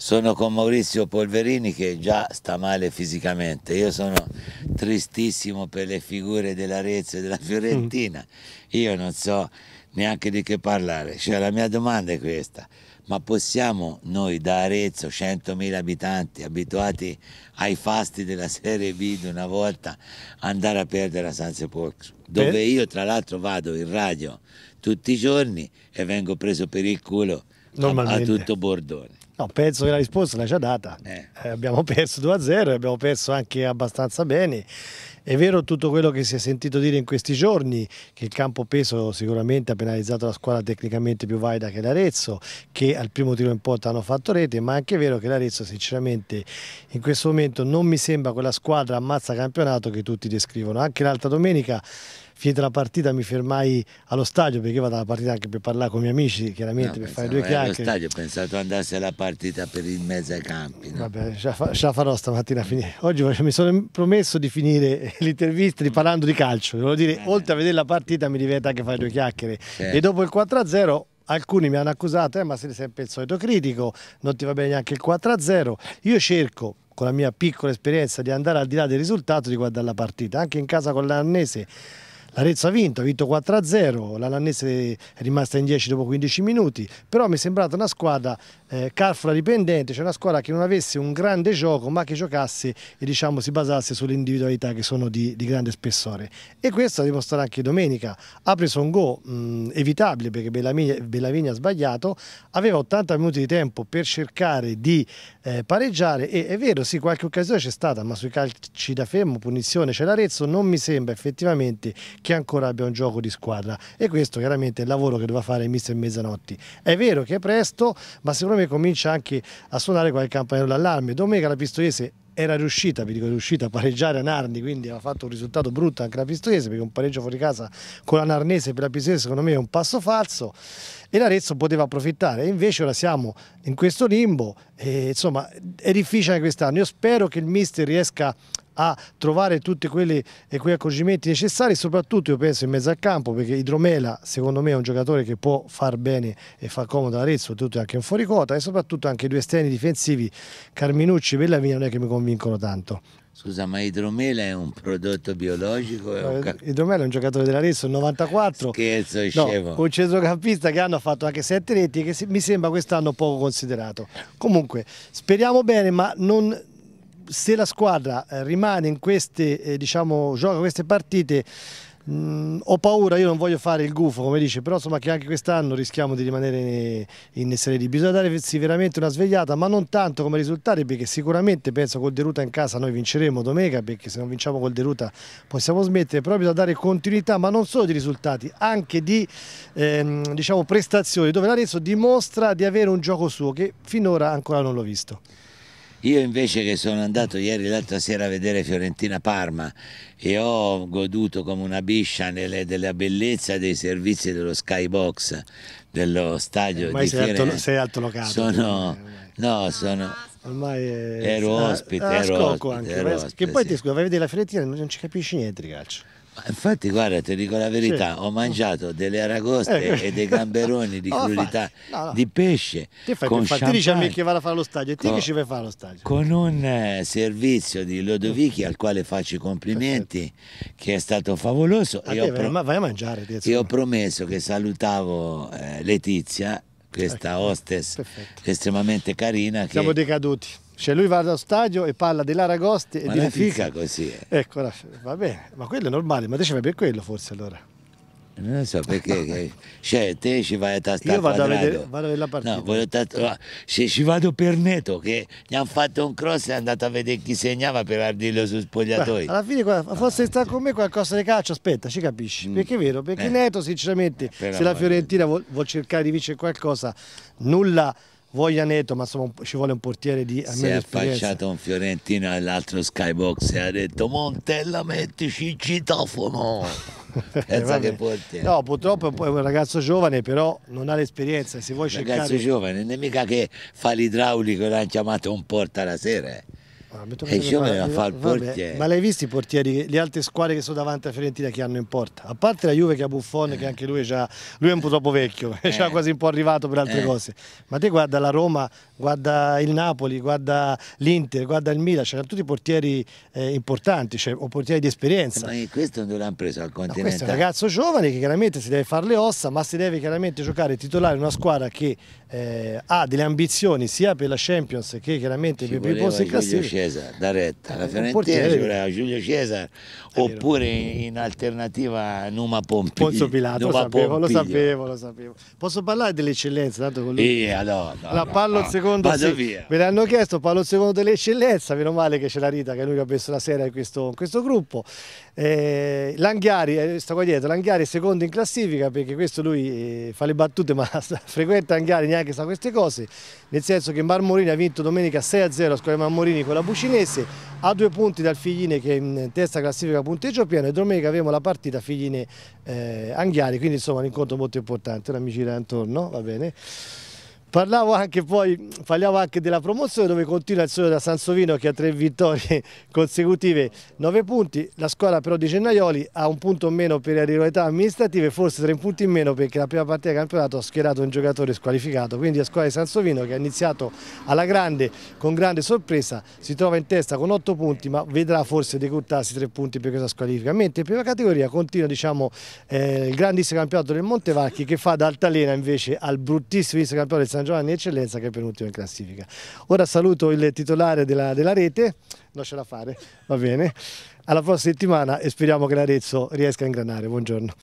Sono con Maurizio Polverini che già sta male fisicamente, io sono tristissimo per le figure dell'Arezzo e della mm. Fiorentina, io non so neanche di che parlare, cioè la mia domanda è questa, ma possiamo noi da Arezzo, 100.000 abitanti, abituati ai fasti della Serie B di una volta, andare a perdere a San Sepolcro, dove io tra l'altro vado in radio tutti i giorni e vengo preso per il culo a, a tutto Bordone. No, penso che la risposta l'hai già data. Eh. Eh, abbiamo perso 2-0, abbiamo perso anche abbastanza bene. È vero tutto quello che si è sentito dire in questi giorni, che il campo peso sicuramente ha penalizzato la squadra tecnicamente più valida che l'Arezzo, che al primo tiro in porta hanno fatto rete, ma è anche vero che l'Arezzo sinceramente in questo momento non mi sembra quella squadra ammazza campionato che tutti descrivono. Anche l'altra domenica finita la partita mi fermai allo stadio perché io vado alla partita anche per parlare con i miei amici, chiaramente no, per fare due eh, chiacchiere. Allo stadio ho pensato andasse alla partita per il mezzo ai campi. No? Vabbè, ce la, fa, ce la farò stamattina a finire. Oggi mi sono promesso di finire l'intervista parlando di calcio. Devo dire, eh. oltre a vedere la partita mi diventa anche fare due chiacchiere. Certo. E dopo il 4-0 alcuni mi hanno accusato, eh, ma sei sempre il solito critico, non ti va bene neanche il 4-0. Io cerco con la mia piccola esperienza di andare al di là del risultato, di guardare la partita, anche in casa con l'annese L'Arezzo ha vinto, ha vinto 4-0, la Lannese è rimasta in 10 dopo 15 minuti, però mi è sembrata una squadra eh, carfora dipendente, cioè una squadra che non avesse un grande gioco ma che giocasse e diciamo, si basasse sulle individualità che sono di, di grande spessore. E questo ha dimostrato anche domenica, ha preso un go mh, evitabile perché Bellavini ha sbagliato, aveva 80 minuti di tempo per cercare di eh, pareggiare e è vero sì qualche occasione c'è stata ma sui calci da fermo, punizione c'è l'Arezzo, non mi sembra effettivamente che che ancora abbia un gioco di squadra e questo chiaramente è il lavoro che doveva fare il mister Mezzanotti. È vero che è presto ma secondo me comincia anche a suonare qualche campanello d'allarme. Domenica la Pistoiese era riuscita, vi dico riuscita a pareggiare a Narni, quindi ha fatto un risultato brutto anche la Pistoiese, perché un pareggio fuori casa con la Narnese per la Pistoiese secondo me è un passo falso e l'Arezzo poteva approfittare, invece ora siamo in questo limbo e insomma è difficile quest'anno, io spero che il mister riesca a trovare tutti quelli, quei accorgimenti necessari, soprattutto io penso in mezzo al campo, perché Idromela secondo me è un giocatore che può far bene e far comodo all'Arezzo, soprattutto anche in fuoricota e soprattutto anche i due esterni difensivi, Carminucci e Bellavina non è che mi convince convincono tanto. Scusa, ma Idromela è un prodotto biologico? È un... Eh, idromela è un giocatore della dell'Arezzo, 94. Scherzo, no, scemo. Un centrocampista che hanno fatto anche sette reti, che mi sembra quest'anno poco considerato. Comunque, speriamo bene, ma non, se la squadra eh, rimane in queste, eh, diciamo, gioca queste partite, mh, mm, ho paura, io non voglio fare il gufo come dice, però insomma che anche quest'anno rischiamo di rimanere in Serie D. Bisogna dare sì, veramente una svegliata, ma non tanto come risultati perché sicuramente penso col Deruta in casa noi vinceremo domenica perché se non vinciamo col Deruta possiamo smettere, però bisogna dare continuità ma non solo di risultati, anche di ehm, diciamo, prestazioni dove l'Arezzo dimostra di avere un gioco suo che finora ancora non l'ho visto. Io invece che sono andato ieri l'altra sera a vedere Fiorentina Parma e ho goduto come una biscia nelle, della bellezza dei servizi dello skybox, dello stadio eh, ormai di sei Firenze. Alto, sei altolocato. Sono, eh, no, sono... Ormai è, ero ah, ospite, a, ah, a ero ospite, anche, ero ospite, Che poi sì. ti scusa, vai a vedere la Fiorentina e non ci capisci niente di calcio. Infatti, guarda, ti dico la verità: sì. ho mangiato delle aragoste ecco. e dei gamberoni di oh, crudeltà no, no. di pesce. Ti fai con ti a me che vado a fare lo stadio, e ti che ci vai a fare lo stadio? Con un eh, servizio di Lodovichi al quale faccio i complimenti, Perfetto. che è stato favoloso. A te, vai, vai a mangiare. Ti ho promesso che salutavo eh, Letizia, questa ecco. hostess Perfetto. estremamente carina. Siamo che... decaduti. Cioè lui va allo stadio e parla di Lara Gosti ma e di Letizia. Ma così. Eh. Ecco, va bene, ma quello è normale, ma te ci vai per quello forse allora? Non so perché, cioè te ci vai a tastare Io vado quadrato. a, vedere, vado a vedere la partita. No, voglio tastare, se ci vado per Neto che gli hanno fatto un cross e è andato a vedere chi segnava per ardirlo su spogliatoi. Beh, alla fine guarda, forse ah, sta con me qualcosa di calcio, aspetta, ci capisci. Mm. Perché è vero, perché eh. Neto sinceramente eh, se la Fiorentina vuol, vuol cercare di vincere qualcosa, nulla voglia netto, ma insomma ci vuole un portiere di almeno Si è affacciato un fiorentino all'altro skybox e ha detto Montella mettici il citofono. Pensa eh, che portiere. No, purtroppo è un ragazzo giovane, però non ha l'esperienza. Se vuoi ragazzo cercare... Ragazzo giovane, non è mica che fa l'idraulico e l'hanno chiamato un porta la sera. Eh. Ah, e eh, io me la fa il portiere. Ma l'hai visto i portieri, le altre squadre che sono davanti a Fiorentina che hanno in porta? A parte la Juve che ha Buffon, eh. che anche lui, lui, è un po' troppo vecchio, eh. c'è quasi un po' arrivato per altre eh. cose. Ma te guarda la Roma, guarda il Napoli, guarda l'Inter, guarda il Milan, c'erano tutti portieri eh, importanti, cioè, o portieri di esperienza. Ma questo non l'hanno preso al continente. No, questo è un ragazzo giovane che chiaramente si deve fare le ossa, ma si deve chiaramente giocare titolare in una squadra che eh, ha delle ambizioni sia per la Champions che chiaramente Ci per i posti in classifica Cesar, da retta. Eh, la Fiorentina ci voleva Giulio Cesar oppure in alternativa Numa Pompili. Ponzo Pilato, Numa lo, sapevo, lo, sapevo, lo sapevo, Posso parlare dell'eccellenza? Tanto con lui. Yeah, no, no, allora, Pallo no, secondo Vado sì. via. Me l'hanno chiesto, Pallo secondo dell'eccellenza, meno male che c'è la Rita che lui che ha messo la sera in questo, in questo gruppo. Eh, Langhiari, eh, sto qua dietro, Langhiari è secondo in classifica perché questo lui eh, fa le battute ma frequenta Langhiari neanche sa queste cose, nel senso che Marmorini ha vinto domenica 6-0 a scuola Marmorini con la Bucinese a due punti dal Figline che è in testa classifica punteggio pieno e domenica avremo la partita Figline-Anghiari, eh, quindi insomma un incontro molto importante, una micina intorno, va bene. Parlavo anche poi, parliamo anche della promozione dove continua il solo da Sansovino che ha tre vittorie consecutive, nove punti, la squadra però di Gennaioli ha un punto in meno per le rivalità amministrative, forse tre punti in meno perché la prima partita del campionato ha schierato un giocatore squalificato, quindi la squadra di Sansovino che ha iniziato alla grande, con grande sorpresa, si trova in testa con otto punti ma vedrà forse decurtarsi tre punti per questa squalifica, mentre in prima categoria continua diciamo, eh, il grandissimo campionato del Montevarchi che fa da altalena invece al bruttissimo campionato del Sansovino San Giovanni Eccellenza che è penultimo in classifica. Ora saluto il titolare della, della rete, lasciala fare, va bene. Alla prossima settimana e speriamo che l'Arezzo riesca a ingranare. Buongiorno.